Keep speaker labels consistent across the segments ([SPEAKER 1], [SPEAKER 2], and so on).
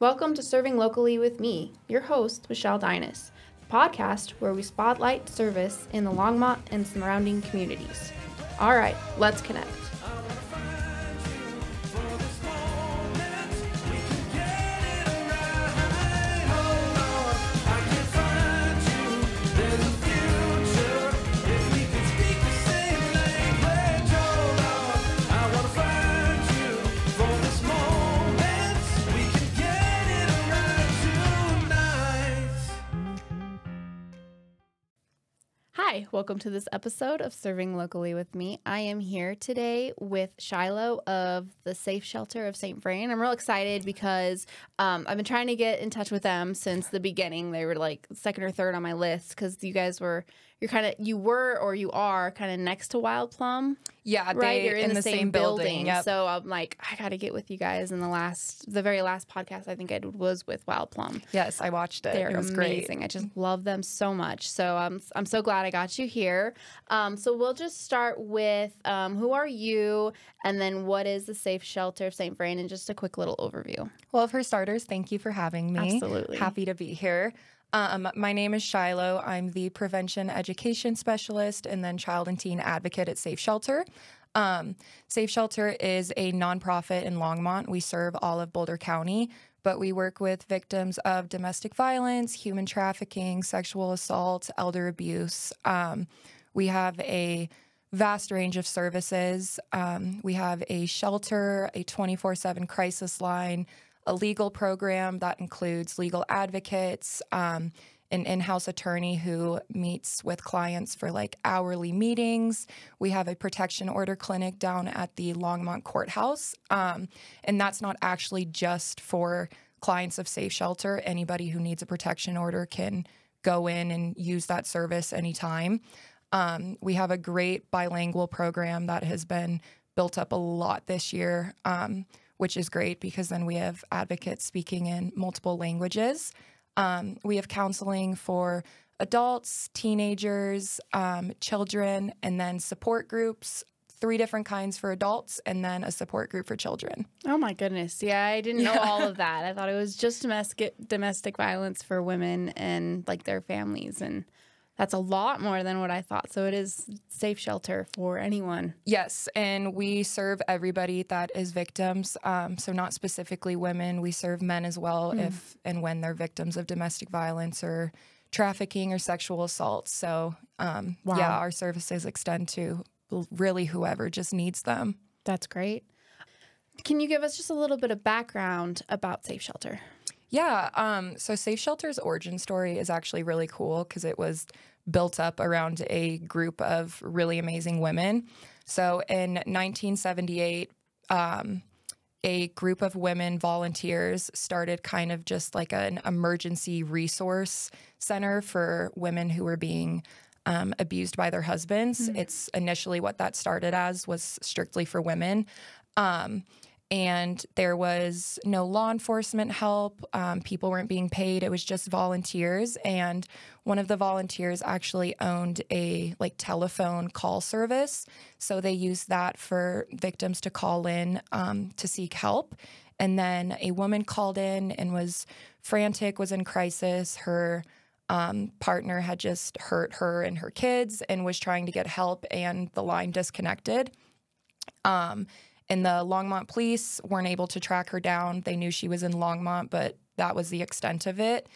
[SPEAKER 1] Welcome to Serving Locally with me, your host, Michelle Dinas, the podcast where we spotlight service in the Longmont and surrounding communities. All right, let's connect. Hi, welcome to this episode of Serving Locally with me. I am here today with Shiloh of the Safe Shelter of St. Vrain. I'm real excited because um, I've been trying to get in touch with them since the beginning. They were like second or third on my list because you guys were, you're kind of, you were or you are kind of next to Wild Plum. Yeah, right. They, You're in, in the, the, same, same building. building. Yep. So I'm like, I got to get with you guys. In the last, the very last podcast I think I did was with Wild Plum. Yes,
[SPEAKER 2] I watched it. They're it amazing. Great.
[SPEAKER 1] I just love them so much. So um, I'm so glad I got you here. Um, so we'll just start with um, who are you, and then what is the Safe Shelter of St. Vrain, and just a quick little overview.
[SPEAKER 2] Well, for starters, thank you for having me. Absolutely, happy to be here. Um, my name is Shiloh. I'm the prevention education specialist and then child and teen advocate at Safe Shelter. Um, Safe Shelter is a nonprofit in Longmont. We serve all of Boulder County, but we work with victims of domestic violence, human trafficking, sexual assault, elder abuse. Um, we have a vast range of services. Um, we have a shelter, a 24 7 crisis line a legal program that includes legal advocates, um, an in house attorney who meets with clients for like hourly meetings. We have a protection order clinic down at the Longmont Courthouse. Um, and that's not actually just for clients of Safe Shelter. Anybody who needs a protection order can go in and use that service anytime. Um, we have a great bilingual program that has been built up a lot this year. Um, which is great because then we have advocates speaking in multiple languages. Um, we have counseling for adults, teenagers, um, children, and then support groups. Three different kinds for adults, and then a support group for children.
[SPEAKER 1] Oh my goodness! Yeah, I didn't know yeah. all of that. I thought it was just domestic domestic violence for women and like their families and that's a lot more than what I thought. So it is safe shelter for anyone.
[SPEAKER 2] Yes, and we serve everybody that is victims. Um, so not specifically women. We serve men as well mm. if and when they're victims of domestic violence or trafficking or sexual assault. So um, wow. yeah, our services extend to really whoever just needs them. That's great. Can you give us just a little bit of background about Safe Shelter? Yeah. Um, so Safe Shelter's origin story is actually really cool because it was built up around a group of really amazing women. So in 1978, um, a group of women volunteers started kind of just like an emergency resource center for women who were being um, abused by their husbands. Mm -hmm. It's initially what that started as was strictly for women. Um, and there was no law enforcement help. Um, people weren't being paid. It was just volunteers. And one of the volunteers actually owned a like telephone call service. So they used that for victims to call in um, to seek help. And then a woman called in and was frantic, was in crisis. Her um, partner had just hurt her and her kids and was trying to get help, and the line disconnected. Um, and the Longmont police weren't able to track her down. They knew she was in Longmont, but that was the extent of it.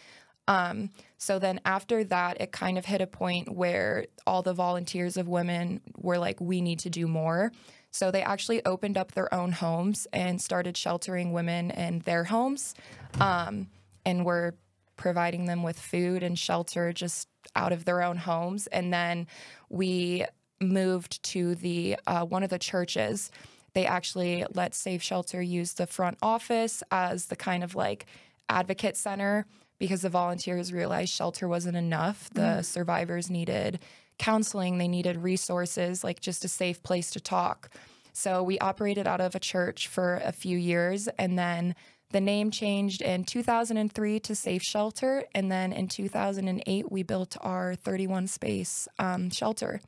[SPEAKER 2] Um, so then after that, it kind of hit a point where all the volunteers of women were like, we need to do more. So they actually opened up their own homes and started sheltering women in their homes um, and were providing them with food and shelter just out of their own homes. And then we moved to the uh, one of the churches they actually let Safe Shelter use the front office as the kind of like advocate center because the volunteers realized shelter wasn't enough. The mm -hmm. survivors needed counseling, they needed resources, like just a safe place to talk. So we operated out of a church for a few years and then the name changed in 2003 to Safe Shelter. And then in 2008, we built our 31 space um, shelter.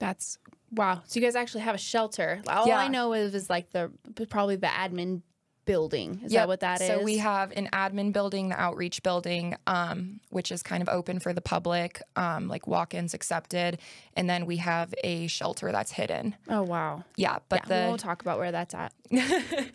[SPEAKER 2] That's wow.
[SPEAKER 1] So you guys actually have a shelter. All yeah. I know
[SPEAKER 2] is, is like the probably the admin building. Is yep. that what that is? so we have an admin building, the outreach building, um, which is kind of open for the public, um, like walk ins accepted. And then we have a shelter that's hidden. Oh, wow. Yeah. But yeah, the, we'll talk about where that's at.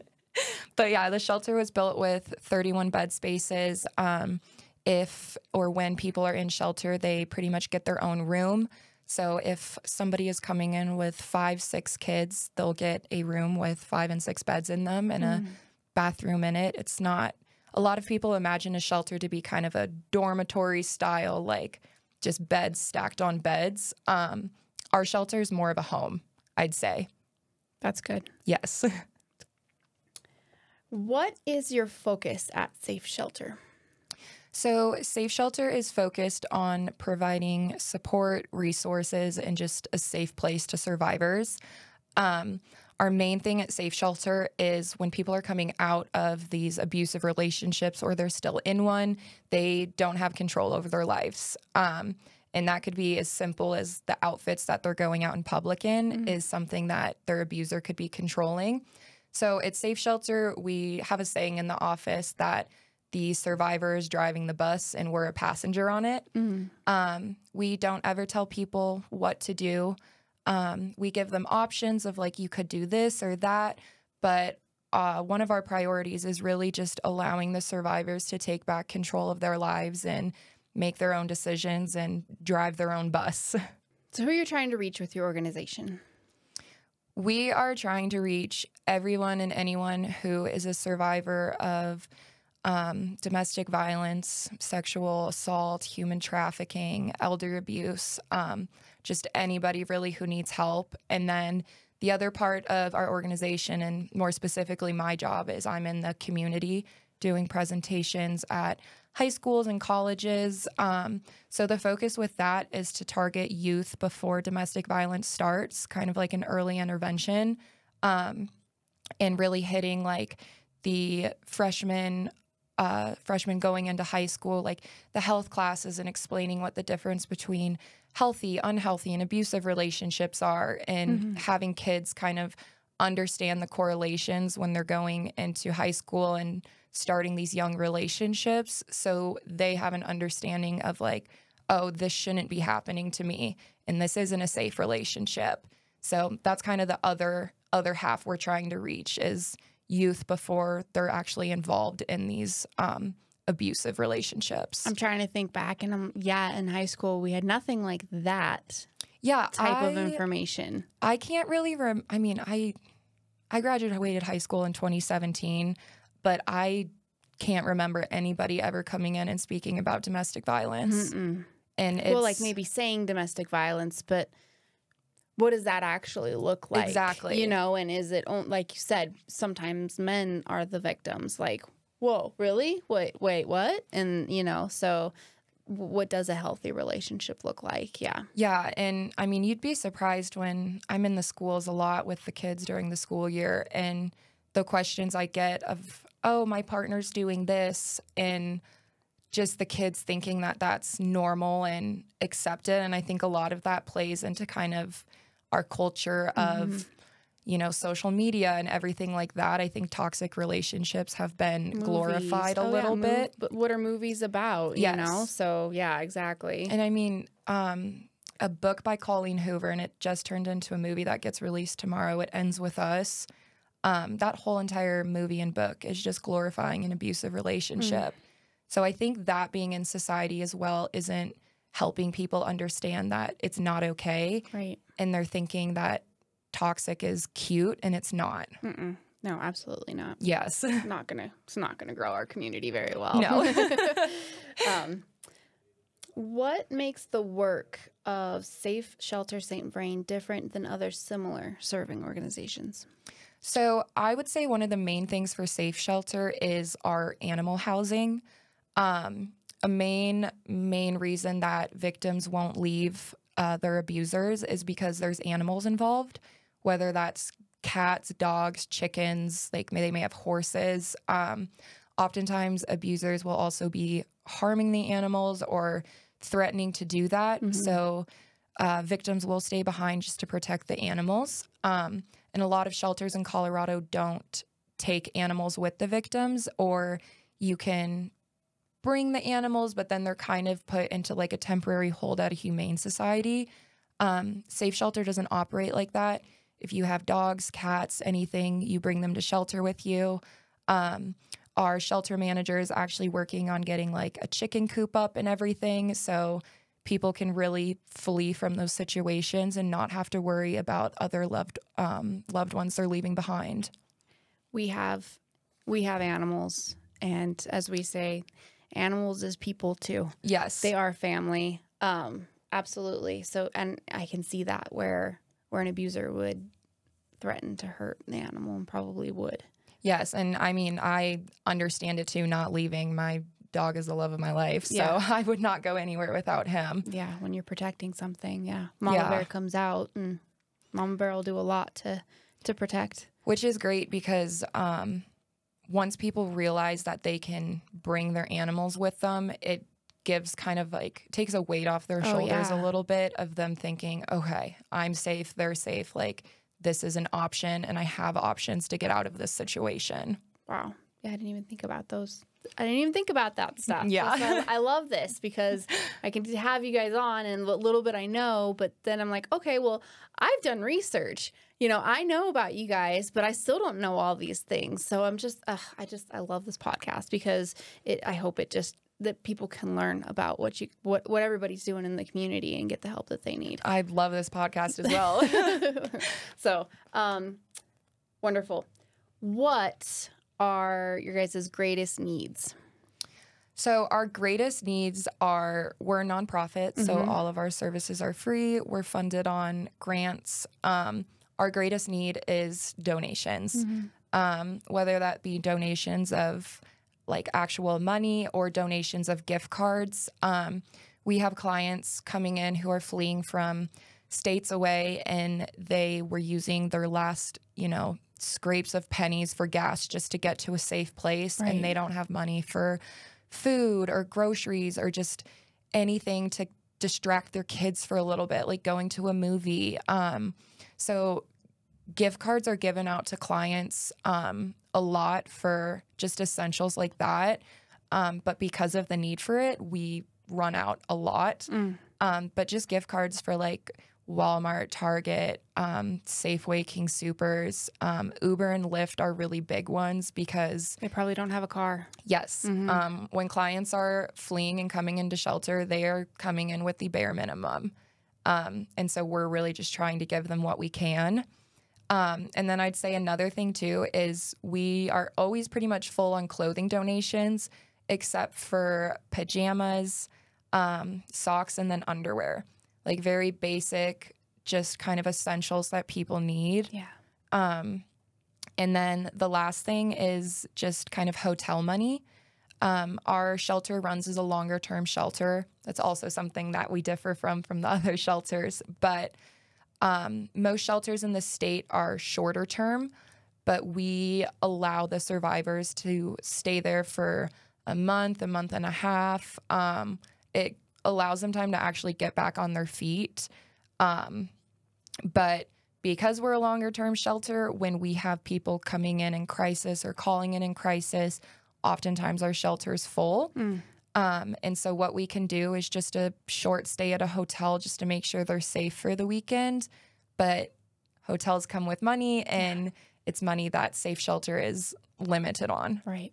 [SPEAKER 2] but yeah, the shelter was built with 31 bed spaces. Um, if or when people are in shelter, they pretty much get their own room. So if somebody is coming in with five, six kids, they'll get a room with five and six beds in them and mm. a bathroom in it. It's not a lot of people imagine a shelter to be kind of a dormitory style, like just beds stacked on beds. Um, our shelter is more of a home, I'd say. That's good. Yes. what is your focus at Safe Shelter? So, Safe Shelter is focused on providing support, resources, and just a safe place to survivors. Um, our main thing at Safe Shelter is when people are coming out of these abusive relationships or they're still in one, they don't have control over their lives. Um, and that could be as simple as the outfits that they're going out in public in mm -hmm. is something that their abuser could be controlling. So at Safe Shelter, we have a saying in the office that the survivors driving the bus and we're a passenger on it. Mm. Um, we don't ever tell people what to do. Um, we give them options of like, you could do this or that. But uh, one of our priorities is really just allowing the survivors to take back control of their lives and make their own decisions and drive their own bus. So, who are you trying to reach with your organization? We are trying to reach everyone and anyone who is a survivor of um, domestic violence, sexual assault, human trafficking, elder abuse, um, just anybody really who needs help. And then the other part of our organization, and more specifically my job, is I'm in the community doing presentations at high schools and colleges. Um, so the focus with that is to target youth before domestic violence starts, kind of like an early intervention, um, and really hitting like the freshman uh, freshmen going into high school, like the health classes and explaining what the difference between healthy, unhealthy, and abusive relationships are, and mm -hmm. having kids kind of understand the correlations when they're going into high school and starting these young relationships. So they have an understanding of, like, oh, this shouldn't be happening to me, and this isn't a safe relationship. So that's kind of the other other half we're trying to reach is youth before they're actually involved in these um, abusive relationships. I'm
[SPEAKER 1] trying to think back, and I'm yeah, in high school we had nothing like that. Yeah,
[SPEAKER 2] type I, of information. I can't really. Rem- I mean, I I graduated high school in 2017, but I can't remember anybody ever coming in and speaking about domestic violence. Mm -mm. And well, like maybe
[SPEAKER 1] saying domestic violence, but what does that actually look like? Exactly. You know, and is it like you said, sometimes men are the victims. Like, whoa, really? Wait, wait, what? And you know, so what does a healthy relationship look like? Yeah.
[SPEAKER 2] Yeah, and I mean, you'd be surprised when I'm in the schools a lot with the kids during the school year and the questions I get of, "Oh, my partner's doing this," and just the kids thinking that that's normal and accepted and I think a lot of that plays into kind of our culture of mm-hmm. you know social media and everything like that i think toxic relationships have been movies. glorified a oh, little yeah. bit but what are movies about yes. you know so yeah exactly and i mean um, a book by colleen hoover and it just turned into a movie that gets released tomorrow it ends with us um, that whole entire movie and book is just glorifying an abusive hmm. relationship mm. so i think that being in society as well isn't helping people understand that it's not okay. Right. And they're thinking that toxic is cute and it's not. Mm-mm. No, absolutely not. Yes.
[SPEAKER 1] It's not gonna it's not gonna grow our community very well. No. um, what makes the work of Safe Shelter St. Vrain different than other similar serving organizations?
[SPEAKER 2] So, I would say one of the main things for Safe Shelter is our animal housing. Um, a main main reason that victims won't leave uh, their abusers is because there's animals involved, whether that's cats, dogs, chickens. Like they may have horses. Um, oftentimes, abusers will also be harming the animals or threatening to do that. Mm -hmm. So. Uh, victims will stay behind just to protect the animals. Um, and a lot of shelters in Colorado don't take animals with the victims, or you can bring the animals, but then they're kind of put into like a temporary hold at a humane society. Um, safe shelter doesn't operate like that. If you have dogs, cats, anything, you bring them to shelter with you. Um, our shelter manager is actually working on getting like a chicken coop up and everything so people can really flee from those situations and not have to worry about other loved um, loved ones they're leaving behind.
[SPEAKER 1] We have
[SPEAKER 2] we have animals, and as we
[SPEAKER 1] say, animals as people too. Yes. They are family. Um, absolutely. So and I can see that where where an abuser would threaten to hurt the animal and probably would.
[SPEAKER 2] Yes, and I mean I understand it too not leaving my dog is the love of my life. So yeah. I would not go anywhere without him. Yeah, when you're protecting something, yeah. Mama yeah. bear comes out and Mama bear will do a lot to to protect. Which is great because um once people realize that they can bring their animals with them, it gives kind of like takes a weight off their oh, shoulders oh, yeah. a little bit of them thinking, okay, I'm safe, they're safe. Like this is an option and I have options to get out of this situation. Wow. Yeah, I didn't even think about those. I didn't
[SPEAKER 1] even think about that stuff. Yeah. So I love this because I can have you guys on and a little bit I know, but then I'm like, okay, well, I've done research you know, I know about you guys, but I still don't know all these things. So I'm just, uh, I just, I love this podcast because it, I hope it just, that people can learn about what you what what everybody's doing in the community and get the
[SPEAKER 2] help that they need. I love this podcast as well.
[SPEAKER 1] so, um
[SPEAKER 2] wonderful. What are your guys' greatest needs? So our greatest needs are we're a nonprofit, mm-hmm. so all of our services are free. We're funded on grants. Um, our greatest need is donations, mm-hmm. um, whether that be donations of like actual money or donations of gift cards. Um, we have clients coming in who are fleeing from states away and they were using their last, you know, scrapes of pennies for gas just to get to a safe place right. and they don't have money for food or groceries or just anything to distract their kids for a little bit, like going to a movie. Um, so gift cards are given out to clients um, a lot for just essentials like that. Um, but because of the need for it, we run out a lot. Mm. Um, but just gift cards for like Walmart, Target, um, Safeway, King Supers, um, Uber, and Lyft are really big ones because they probably don't have a car. Yes. Mm -hmm. um, when clients are fleeing and coming into shelter, they are coming in with the bare minimum. Um, and so we're really just trying to give them what we can. Um, and then I'd say another thing too is we are always pretty much full on clothing donations, except for pajamas, um, socks, and then underwear like very basic, just kind of essentials that people need. Yeah. Um, and then the last thing is just kind of hotel money. Um, our shelter runs as a longer term shelter. That's also something that we differ from from the other shelters. But um, most shelters in the state are shorter term, but we allow the survivors to stay there for a month, a month and a half. Um, it allows them time to actually get back on their feet. Um, but because we're a longer term shelter, when we have people coming in in crisis or calling in in crisis, oftentimes our shelter is full. Mm. Um, and so, what we can do is just a short stay at a hotel just to make sure they're safe for the weekend. But hotels come with money, and yeah. it's money that Safe Shelter is limited on. Right.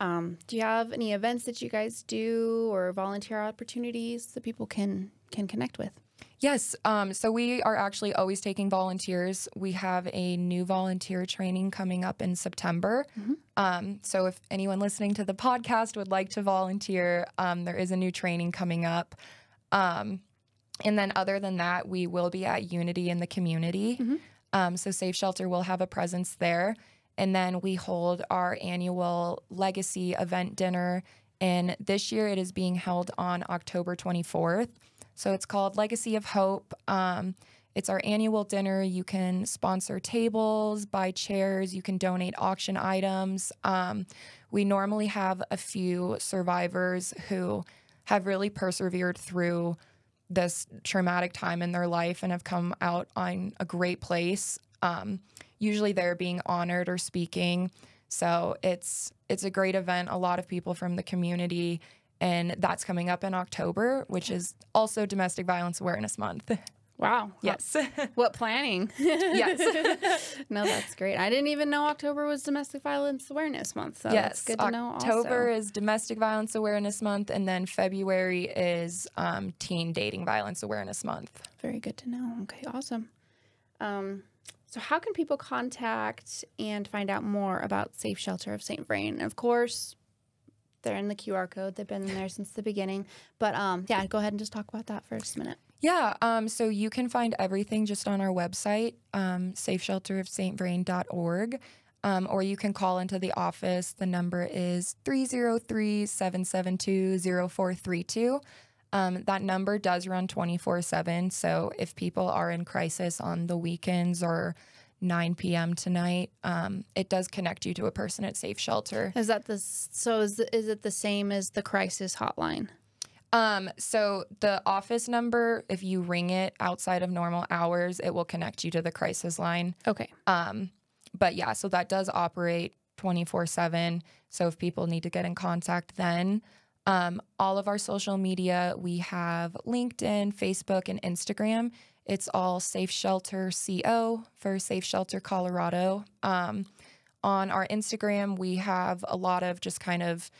[SPEAKER 2] Um, do you have any events that you guys do or volunteer opportunities that people
[SPEAKER 1] can can connect with?
[SPEAKER 2] Yes. Um, so we are actually always taking volunteers. We have a new volunteer training coming up in September. Mm -hmm. um, so if anyone listening to the podcast would like to volunteer, um, there is a new training coming up. Um, and then other than that, we will be at Unity in the community. Mm -hmm. so Safe Shelter will have a presence there. And then we hold our annual legacy event dinner. And this year it is being held on October 24th. So it's called Legacy of Hope. Um, it's our annual dinner. You can sponsor tables, buy chairs, you can donate auction items. Um, we normally have a few survivors who have really persevered through this traumatic time in their life and have come out on a great place. Um, usually they're being honored or speaking. So it's it's a great event. A lot of people from the community and that's coming up in October, which is also Domestic Violence Awareness Month. Wow.
[SPEAKER 1] Yes. what planning? yes.
[SPEAKER 2] no, that's great. I didn't even know October was Domestic Violence Awareness Month. So yes, good to know. October is Domestic Violence Awareness Month, and then February is um, Teen Dating Violence Awareness Month.
[SPEAKER 1] Very good to know. Okay, awesome. Um, so, how can people contact and find out more about Safe Shelter of St. Vrain? Of course, they're in the QR code. They've been there since the beginning. But um, yeah, go ahead and just talk about that for a minute.
[SPEAKER 2] Yeah, um, so you can find everything just on our website, um, safeshelterofstbrain.org, um, or you can call into the office. The number is 303 772 0432. Um, that number does run 24 7. So if people are in crisis on the weekends or 9 p.m. tonight, um, it does connect you to a person at Safe Shelter. Is that the
[SPEAKER 1] so is, the, is it the same as the crisis hotline?
[SPEAKER 2] Um, so the office number, if you ring it outside of normal hours, it will connect you to the crisis line. Okay. Um, but yeah, so that does operate 24 7. So if people need to get in contact then, um, all of our social media, we have LinkedIn, Facebook, and Instagram. It's all Safe Shelter CO for Safe Shelter Colorado. Um, on our Instagram, we have a lot of just kind of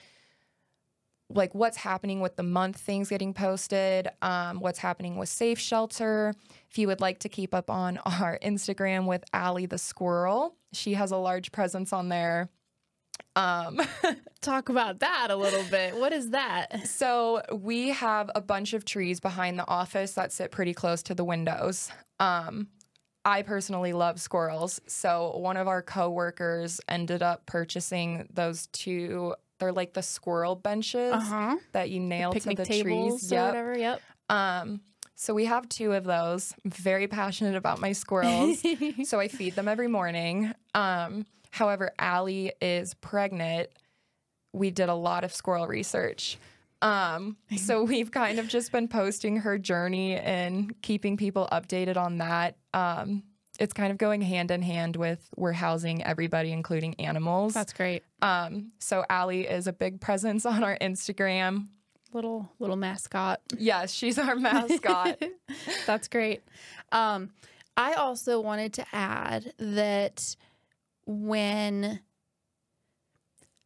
[SPEAKER 2] like what's happening with the month things getting posted, um, what's happening with Safe Shelter. If you would like to keep up on our Instagram with Allie the Squirrel, she has a large presence on there. Um, Talk about that a little bit. What is that? So, we have a bunch of trees behind the office that sit pretty close to the windows. Um, I personally love squirrels. So, one of our coworkers ended up purchasing those two. They're like the squirrel benches uh-huh. that you nail the to the trees. Yep. whatever. Yep. Um, so we have two of those. I'm very passionate about my squirrels. so I feed them every morning. Um, However, Allie is pregnant. We did a lot of squirrel research. Um, so we've kind of just been posting her journey and keeping people updated on that. Um, it's kind of going hand in hand with we're housing everybody, including animals. That's great. Um, so Allie is a big presence on our Instagram. Little little mascot. Yes, she's our mascot. That's great. Um, I also wanted to add
[SPEAKER 1] that when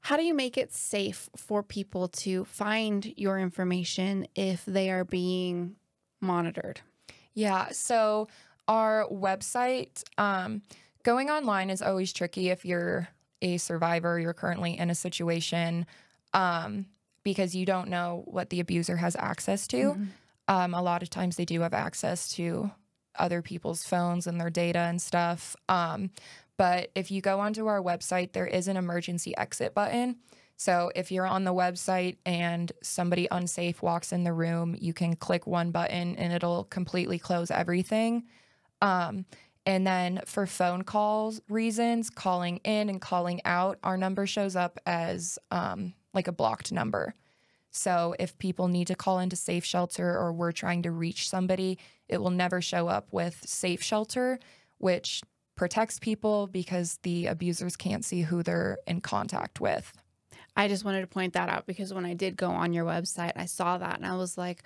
[SPEAKER 1] how do you make it safe for people to find your information if they are being monitored?
[SPEAKER 2] Yeah, so our website, um, going online is always tricky if you're a survivor, you're currently in a situation um, because you don't know what the abuser has access to. Mm -hmm. um, a lot of times they do have access to other people's phones and their data and stuff. Um, but if you go onto our website, there is an emergency exit button. So if you're on the website and somebody unsafe walks in the room, you can click one button and it'll completely close everything. Um, and then for phone calls reasons, calling in and calling out, our number shows up as um, like a blocked number. So if people need to call into Safe Shelter or we're trying to reach somebody, it will never show up with Safe Shelter, which protects people because the abusers can't see who they're in contact with. I
[SPEAKER 1] just wanted to point that out because when I did go on your website, I saw that and I was like,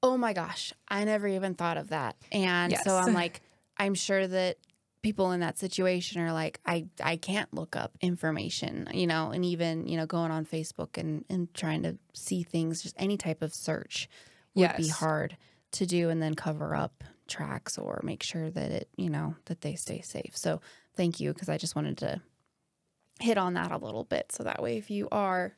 [SPEAKER 1] oh my gosh, I never even thought of that. And yes. so I'm like, I'm sure that people in that situation are like i i can't look up information you know and even you know going on facebook and and trying to see things just any type of search would yes. be hard to do and then cover up tracks or make sure that it, you know, that they stay safe. So thank you because I just wanted to hit on that a little bit. So that way, if you are,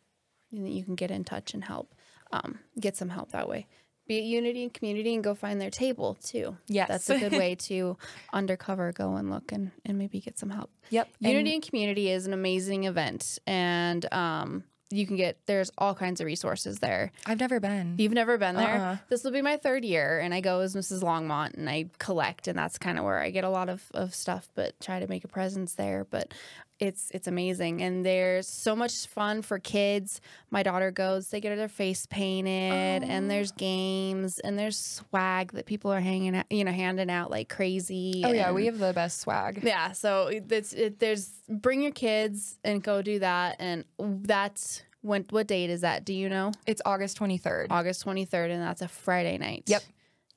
[SPEAKER 1] you can get in touch and help, um, get some help that way. Be at Unity and Community and go find their table too. Yes. That's a good way to undercover go and look and, and maybe get some help. Yep. Unity and, and Community is an amazing event. And, um, you can get there's all kinds of resources there.
[SPEAKER 2] I've never been.
[SPEAKER 1] You've never been there. Uh-uh. This will be my third year, and I go as Mrs. Longmont, and I collect, and that's kind of where I get a lot of, of stuff. But try to make a presence there. But it's it's amazing and there's so much fun for kids my daughter goes they get their face painted oh. and there's games and there's swag that people are hanging out you know handing out like crazy oh and, yeah we have the best swag yeah so it's it, there's bring your kids and go do that and that's when what date is that do you know it's august 23rd august 23rd and that's a friday night yep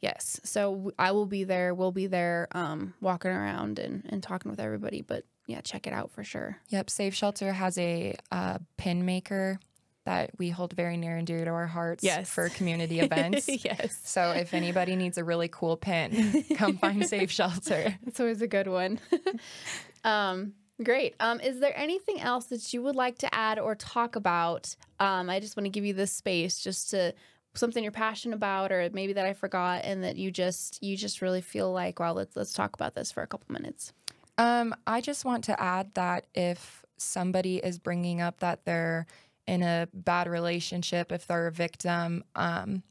[SPEAKER 1] yes so i will be there we'll be there um, walking around and, and talking with everybody but
[SPEAKER 2] yeah, check it out for sure. Yep. Safe Shelter has a uh, pin maker that we hold very near and dear to our hearts yes. for community events.
[SPEAKER 1] yes. So if
[SPEAKER 2] anybody needs a really cool pin, come find Safe Shelter. It's
[SPEAKER 1] always a good one. um, great. Um, is there anything else that you would like to add or talk about? Um, I just want to give you this space just to something you're passionate about or maybe that I forgot and that you just you just really feel like, well, let's let's talk about this for a couple minutes.
[SPEAKER 2] Um, I just want to add that if somebody is bringing up that they're in a bad relationship, if they're a victim, um,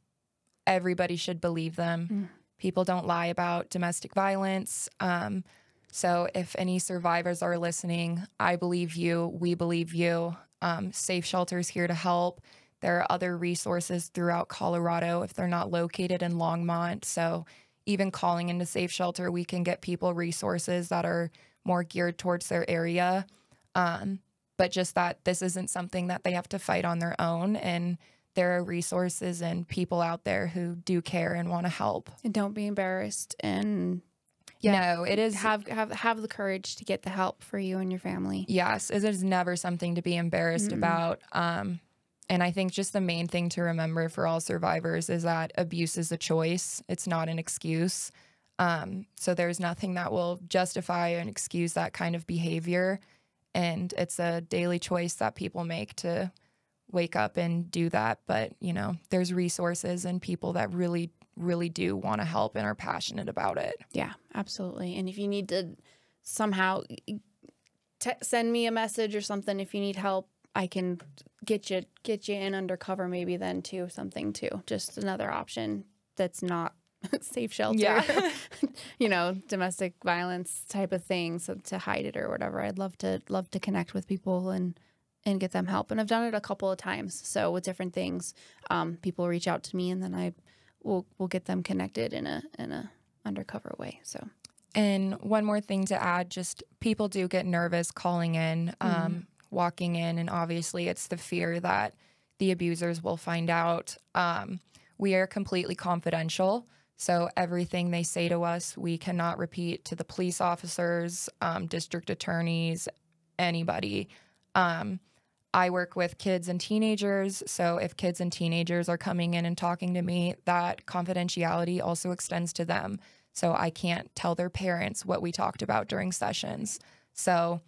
[SPEAKER 2] everybody should believe them. Mm. People don't lie about domestic violence. Um, so if any survivors are listening, I believe you. We believe you. Um, Safe Shelter's here to help. There are other resources throughout Colorado if they're not located in Longmont. So even calling into Safe Shelter, we can get people resources that are more geared towards their area. Um, but just that this isn't something that they have to fight on their own. And there are resources and people out there who do care and want to help.
[SPEAKER 1] And don't be embarrassed
[SPEAKER 2] and
[SPEAKER 1] yeah. No, it is have have have the courage to get the help for you and your family.
[SPEAKER 2] Yes, it is never something to be embarrassed mm about. Um, and I think just the main thing to remember for all survivors is that abuse is a choice, it's not an excuse. Um, so there's nothing that will justify and excuse that kind of behavior. And it's a daily choice that people make to wake up and do that. But, you know, there's resources and people that really, really do want to help and are passionate about it. Yeah,
[SPEAKER 1] absolutely. And if you need to somehow send me a message or something, if you need help, I can get you get you in undercover maybe then too something too. Just another option that's not safe shelter, yeah. you know, domestic violence type of thing, so to hide it or whatever. I'd love to love to connect with people and and get them help. And I've done it a couple of times, so with different things, um, people reach out to me, and then I will will get them connected in a in a undercover way. So.
[SPEAKER 2] And one more thing to add, just people do get nervous calling in. Um, mm -hmm walking in, and obviously it's the fear that the abusers will find out. Um, we are completely confidential. So everything they say to us, we cannot repeat to the police officers, um, district attorneys, anybody. Um, I work with kids and teenagers. So if kids and teenagers are coming in and talking to me, that confidentiality also extends to them. So I can't tell their parents what we talked about during sessions. So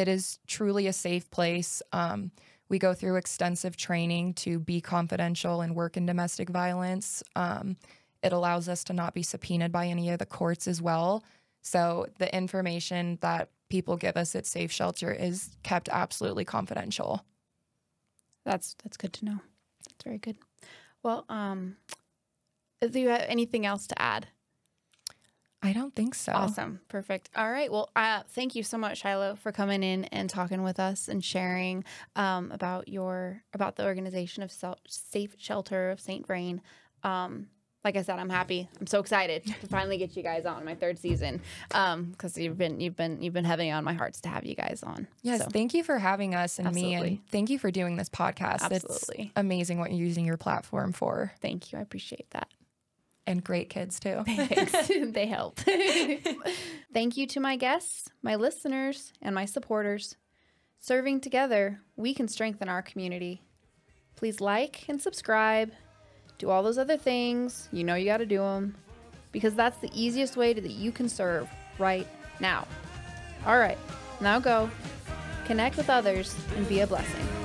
[SPEAKER 2] it is truly a safe place. Um, we go through extensive training to be confidential and work in domestic violence. Um, it allows us to not be subpoenaed by any of the courts as well. So the information that people give us at Safe Shelter is kept absolutely confidential. That's that's good to know. That's very good.
[SPEAKER 1] Well, um, do you have anything else to add? I don't think so. Awesome. Perfect. All right. Well, uh, thank you so much, Shiloh, for coming in and talking with us and sharing um, about your about the organization of Self- Safe Shelter of St. Vrain. Um, like I said, I'm happy. I'm so excited to finally get you guys on my third season because um, you've been you've been you've been
[SPEAKER 2] heavy on my hearts to have you guys on. Yes, so. thank you for having us and Absolutely. me, and thank you for doing this podcast. Absolutely, it's amazing what you're using your platform for. Thank you. I appreciate that and great kids too.
[SPEAKER 1] they help. Thank you to my guests, my listeners, and my supporters. Serving together, we can strengthen our community. Please like and subscribe. Do all those other things. You know you got to do them because that's the easiest way to, that you can serve right now. All right, now go. Connect with others and be a blessing.